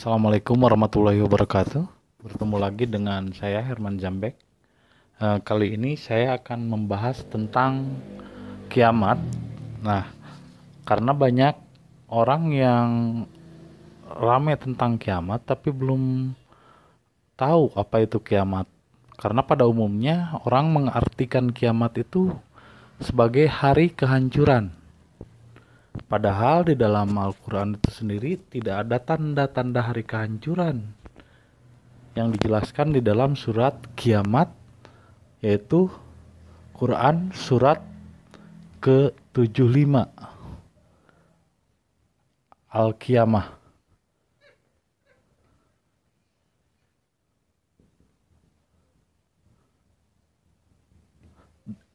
Assalamualaikum warahmatullahi wabarakatuh. Bertemu lagi dengan saya Herman Jambek. Eh, kali ini saya akan membahas tentang kiamat. Nah, karena banyak orang yang rame tentang kiamat tapi belum tahu apa itu kiamat. Karena pada umumnya orang mengartikan kiamat itu sebagai hari kehancuran Padahal di dalam Al-Quran itu sendiri tidak ada tanda-tanda hari kehancuran yang dijelaskan di dalam surat kiamat yaitu Quran surat ke-75 Al-Qiyamah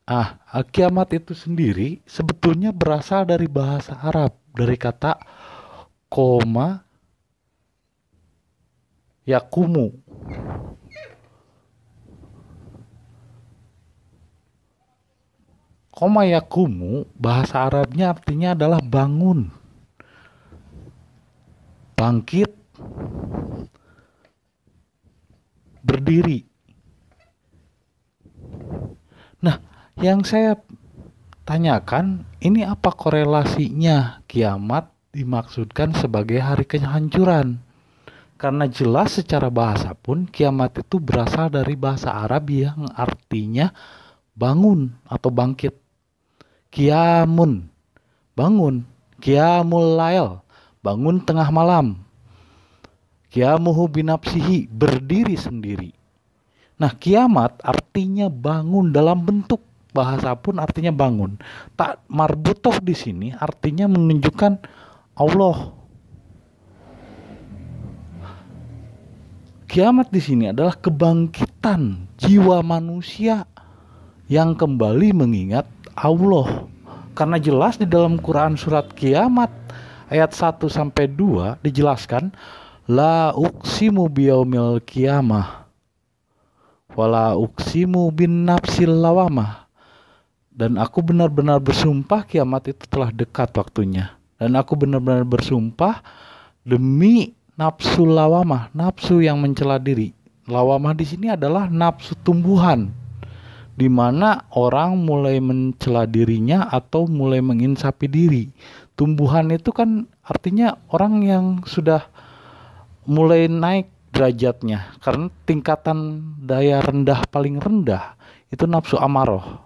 Ah, kiamat itu sendiri sebetulnya berasal dari bahasa Arab, dari kata koma yakumu. Koma yakumu bahasa Arabnya artinya adalah bangun. Bangkit Yang saya tanyakan, ini apa korelasinya kiamat dimaksudkan sebagai hari kehancuran? Karena jelas secara bahasa pun kiamat itu berasal dari bahasa Arab yang artinya bangun atau bangkit. Kiamun, bangun. Kiamul lail, bangun tengah malam. Kiamuhu binapsihi, berdiri sendiri. Nah kiamat artinya bangun dalam bentuk bahasa pun artinya bangun. Tak marbutoh di sini artinya menunjukkan Allah. Kiamat di sini adalah kebangkitan jiwa manusia yang kembali mengingat Allah. Karena jelas di dalam Quran surat Kiamat ayat 1 sampai 2 dijelaskan la uksimu biyaumil kiamah wala uksimu bin nafsil lawamah dan aku benar-benar bersumpah kiamat itu telah dekat waktunya. Dan aku benar-benar bersumpah demi nafsu lawamah, nafsu yang mencela diri. Lawamah di sini adalah nafsu tumbuhan, di mana orang mulai mencela dirinya atau mulai menginsapi diri. Tumbuhan itu kan artinya orang yang sudah mulai naik derajatnya karena tingkatan daya rendah paling rendah itu nafsu amaroh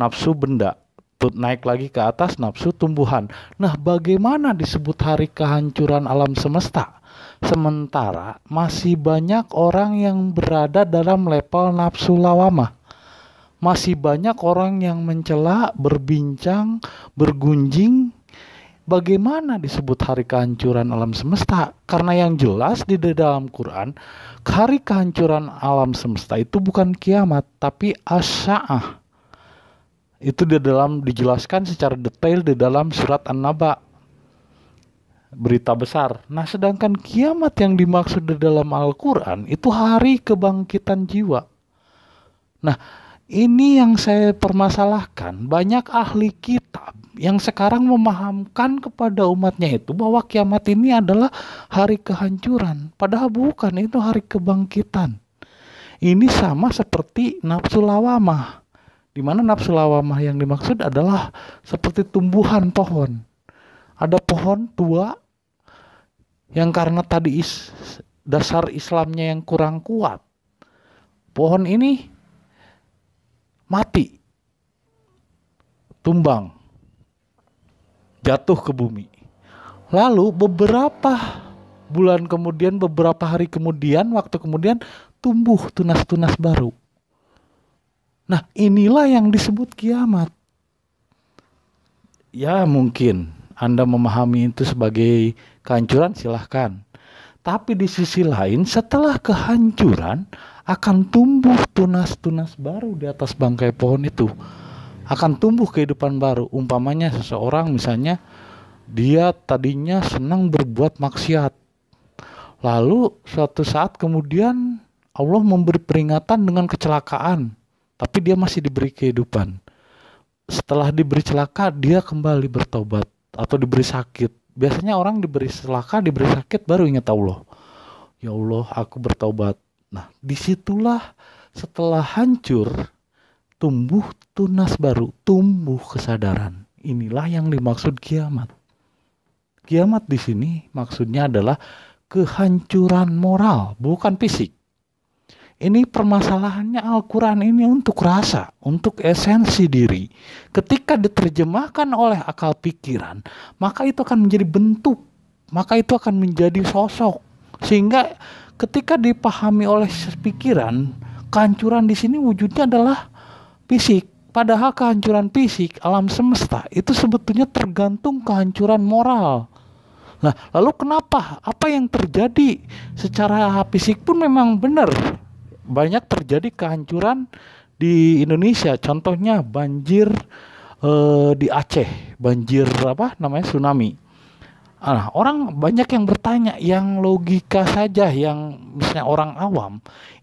nafsu benda naik lagi ke atas nafsu tumbuhan. Nah, bagaimana disebut hari kehancuran alam semesta? Sementara masih banyak orang yang berada dalam level nafsu lawama. Masih banyak orang yang mencela, berbincang, bergunjing. Bagaimana disebut hari kehancuran alam semesta? Karena yang jelas di dalam Quran, hari kehancuran alam semesta itu bukan kiamat, tapi asya'ah itu di dalam dijelaskan secara detail di dalam surat An-Naba berita besar. Nah, sedangkan kiamat yang dimaksud di dalam Al-Qur'an itu hari kebangkitan jiwa. Nah, ini yang saya permasalahkan. Banyak ahli kitab yang sekarang memahamkan kepada umatnya itu bahwa kiamat ini adalah hari kehancuran, padahal bukan, itu hari kebangkitan. Ini sama seperti nafsu lawamah di mana nafsu lawamah yang dimaksud adalah seperti tumbuhan pohon. Ada pohon tua yang karena tadi is, dasar Islamnya yang kurang kuat, pohon ini mati, tumbang, jatuh ke bumi. Lalu beberapa bulan kemudian, beberapa hari kemudian, waktu kemudian tumbuh tunas-tunas baru. Nah, inilah yang disebut kiamat. Ya, mungkin Anda memahami itu sebagai kehancuran, silahkan. Tapi di sisi lain, setelah kehancuran akan tumbuh tunas-tunas baru di atas bangkai pohon itu. Akan tumbuh kehidupan baru. Umpamanya seseorang misalnya dia tadinya senang berbuat maksiat. Lalu suatu saat kemudian Allah memberi peringatan dengan kecelakaan tapi dia masih diberi kehidupan. Setelah diberi celaka, dia kembali bertobat atau diberi sakit. Biasanya orang diberi celaka, diberi sakit baru ingat Allah. Ya Allah, aku bertobat. Nah, disitulah setelah hancur, tumbuh tunas baru, tumbuh kesadaran. Inilah yang dimaksud kiamat. Kiamat di sini maksudnya adalah kehancuran moral, bukan fisik. Ini permasalahannya Al-Quran ini untuk rasa, untuk esensi diri. Ketika diterjemahkan oleh akal pikiran, maka itu akan menjadi bentuk, maka itu akan menjadi sosok. Sehingga ketika dipahami oleh pikiran, kehancuran di sini wujudnya adalah fisik. Padahal kehancuran fisik alam semesta itu sebetulnya tergantung kehancuran moral. Nah, lalu kenapa? Apa yang terjadi secara fisik pun memang benar banyak terjadi kehancuran di Indonesia. Contohnya banjir eh, di Aceh, banjir apa namanya tsunami. Nah, orang banyak yang bertanya yang logika saja yang misalnya orang awam,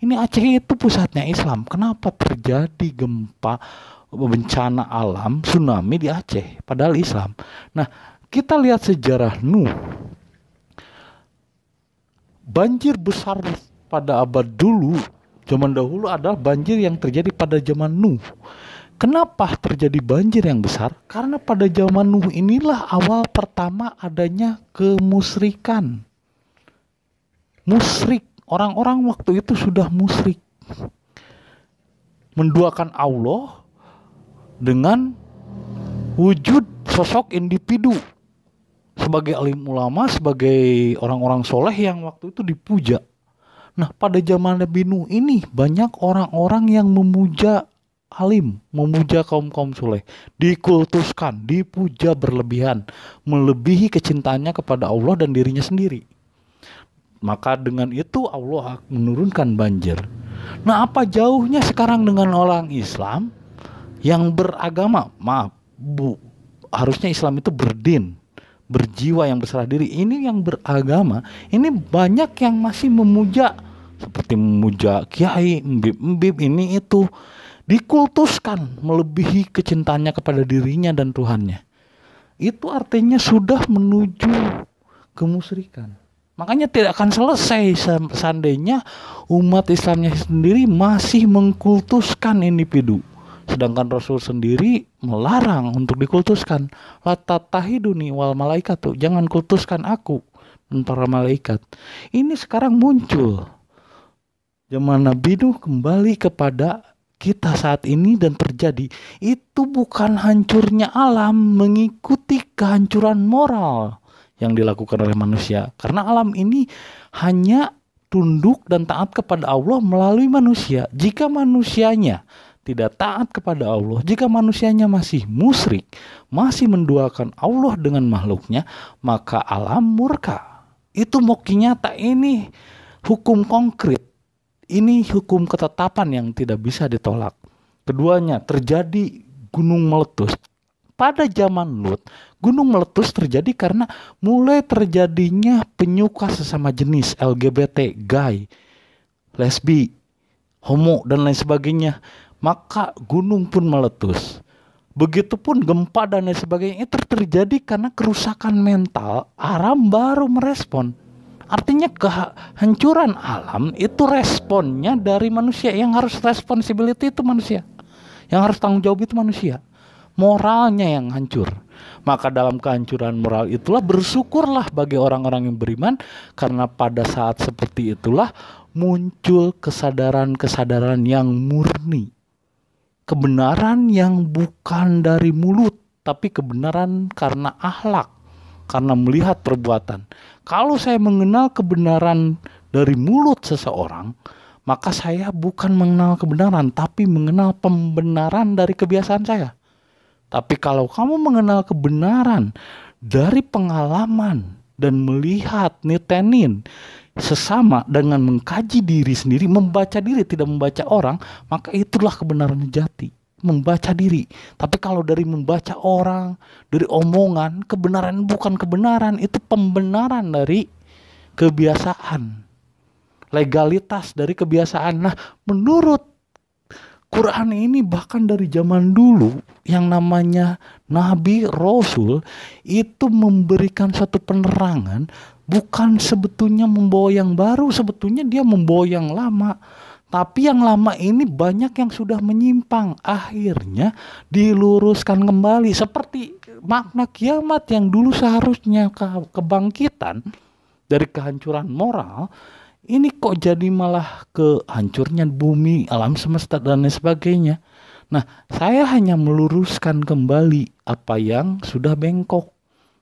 ini Aceh itu pusatnya Islam. Kenapa terjadi gempa bencana alam tsunami di Aceh padahal Islam. Nah, kita lihat sejarah Nuh. Banjir besar pada abad dulu Zaman dahulu adalah banjir yang terjadi pada zaman Nuh. Kenapa terjadi banjir yang besar? Karena pada zaman Nuh inilah awal pertama adanya kemusrikan. Musrik, orang-orang waktu itu sudah musrik. Menduakan Allah dengan wujud sosok individu sebagai alim ulama, sebagai orang-orang soleh yang waktu itu dipuja. Nah, pada zaman Nabi Nuh ini banyak orang-orang yang memuja alim, memuja kaum-kaum soleh, dikultuskan, dipuja berlebihan, melebihi kecintaannya kepada Allah dan dirinya sendiri. Maka dengan itu Allah menurunkan banjir. Nah, apa jauhnya sekarang dengan orang Islam yang beragama? Maaf, Bu. Harusnya Islam itu berdin, berjiwa yang berserah diri ini yang beragama ini banyak yang masih memuja seperti memuja kiai, mbib-mbib ini itu dikultuskan melebihi kecintanya kepada dirinya dan Tuhannya. Itu artinya sudah menuju kemusyrikan. Makanya tidak akan selesai seandainya umat Islamnya sendiri masih mengkultuskan individu. Sedangkan Rasul sendiri melarang untuk dikultuskan. Latatahiduni wal malaikat tuh, Jangan kultuskan aku dan para malaikat. Ini sekarang muncul zaman Nabi Nuh kembali kepada kita saat ini dan terjadi itu bukan hancurnya alam mengikuti kehancuran moral yang dilakukan oleh manusia karena alam ini hanya tunduk dan taat kepada Allah melalui manusia jika manusianya tidak taat kepada Allah jika manusianya masih musyrik masih menduakan Allah dengan makhluknya maka alam murka itu mokinya nyata ini hukum konkret ini hukum ketetapan yang tidak bisa ditolak. Keduanya, terjadi gunung meletus. Pada zaman Lut, gunung meletus terjadi karena mulai terjadinya penyuka sesama jenis LGBT, gay, lesbi, homo, dan lain sebagainya. Maka gunung pun meletus. Begitupun gempa dan lain sebagainya itu terjadi karena kerusakan mental, aram baru merespon. Artinya kehancuran alam itu responnya dari manusia. Yang harus responsibility itu manusia. Yang harus tanggung jawab itu manusia. Moralnya yang hancur. Maka dalam kehancuran moral itulah bersyukurlah bagi orang-orang yang beriman karena pada saat seperti itulah muncul kesadaran-kesadaran yang murni. Kebenaran yang bukan dari mulut tapi kebenaran karena ahlak karena melihat perbuatan. Kalau saya mengenal kebenaran dari mulut seseorang, maka saya bukan mengenal kebenaran, tapi mengenal pembenaran dari kebiasaan saya. Tapi kalau kamu mengenal kebenaran dari pengalaman dan melihat nitenin sesama dengan mengkaji diri sendiri, membaca diri, tidak membaca orang, maka itulah kebenaran jati membaca diri. Tapi kalau dari membaca orang, dari omongan, kebenaran bukan kebenaran, itu pembenaran dari kebiasaan. Legalitas dari kebiasaan. Nah, menurut Quran ini bahkan dari zaman dulu yang namanya nabi rasul itu memberikan satu penerangan bukan sebetulnya membawa yang baru, sebetulnya dia membawa yang lama tapi yang lama ini banyak yang sudah menyimpang, akhirnya diluruskan kembali seperti makna kiamat yang dulu seharusnya ke kebangkitan dari kehancuran moral ini kok jadi malah kehancurnya bumi, alam semesta dan lain sebagainya. Nah, saya hanya meluruskan kembali apa yang sudah bengkok,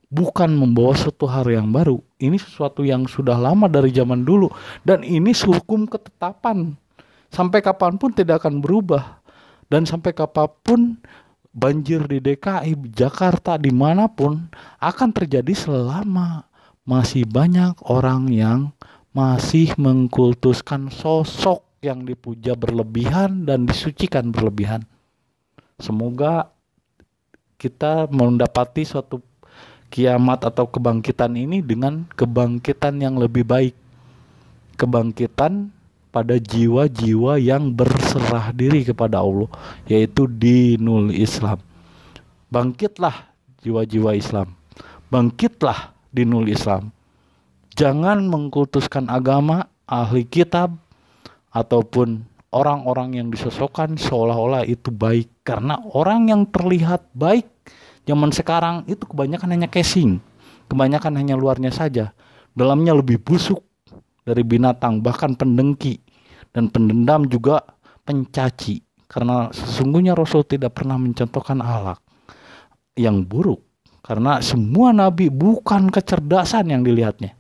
bukan membawa suatu hal yang baru. Ini sesuatu yang sudah lama dari zaman dulu dan ini hukum ketetapan sampai kapanpun tidak akan berubah dan sampai kapanpun banjir di DKI Jakarta dimanapun akan terjadi selama masih banyak orang yang masih mengkultuskan sosok yang dipuja berlebihan dan disucikan berlebihan. Semoga kita mendapati suatu kiamat atau kebangkitan ini dengan kebangkitan yang lebih baik. Kebangkitan pada jiwa-jiwa yang berserah diri kepada Allah, yaitu dinul Islam. Bangkitlah jiwa-jiwa Islam. Bangkitlah dinul Islam. Jangan mengkultuskan agama, ahli kitab, ataupun orang-orang yang disosokkan seolah-olah itu baik. Karena orang yang terlihat baik zaman sekarang itu kebanyakan hanya casing. Kebanyakan hanya luarnya saja. Dalamnya lebih busuk dari binatang, bahkan pendengki dan pendendam juga pencaci karena sesungguhnya Rasul tidak pernah mencontohkan akhlak yang buruk karena semua nabi bukan kecerdasan yang dilihatnya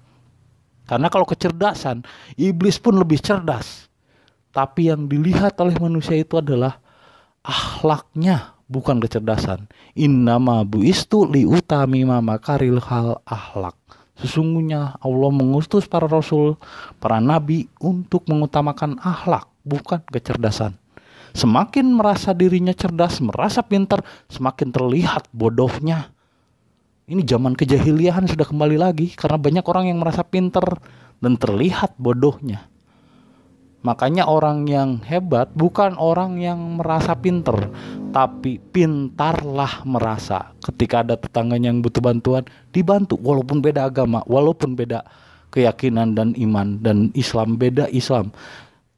karena kalau kecerdasan iblis pun lebih cerdas tapi yang dilihat oleh manusia itu adalah akhlaknya bukan kecerdasan innama buistu liutami makaril hal akhlak Sesungguhnya Allah mengutus para rasul, para nabi untuk mengutamakan akhlak, bukan kecerdasan. Semakin merasa dirinya cerdas, merasa pintar, semakin terlihat bodohnya. Ini zaman kejahiliahan sudah kembali lagi karena banyak orang yang merasa pintar dan terlihat bodohnya. Makanya orang yang hebat bukan orang yang merasa pinter, tapi pintarlah merasa ketika ada tetangganya yang butuh bantuan dibantu walaupun beda agama walaupun beda keyakinan dan iman dan Islam beda Islam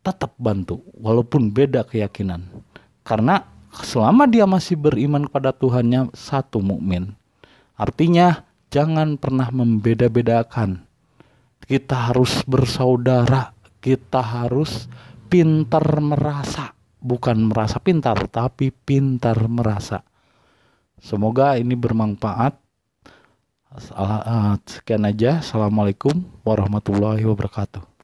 tetap bantu walaupun beda keyakinan karena selama dia masih beriman kepada Tuhannya satu mukmin artinya jangan pernah membeda-bedakan kita harus bersaudara kita harus pintar merasa bukan merasa pintar, tapi pintar merasa. Semoga ini bermanfaat. Ah, sekian aja. Assalamualaikum warahmatullahi wabarakatuh.